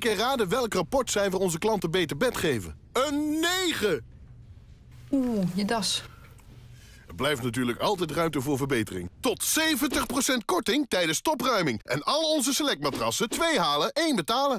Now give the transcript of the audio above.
drie keer raden welk rapportcijfer onze klanten beter bed geven. Een 9! Oeh, je das. Er blijft natuurlijk altijd ruimte voor verbetering. Tot 70% korting tijdens topruiming. En al onze selectmatrassen twee halen, één betalen.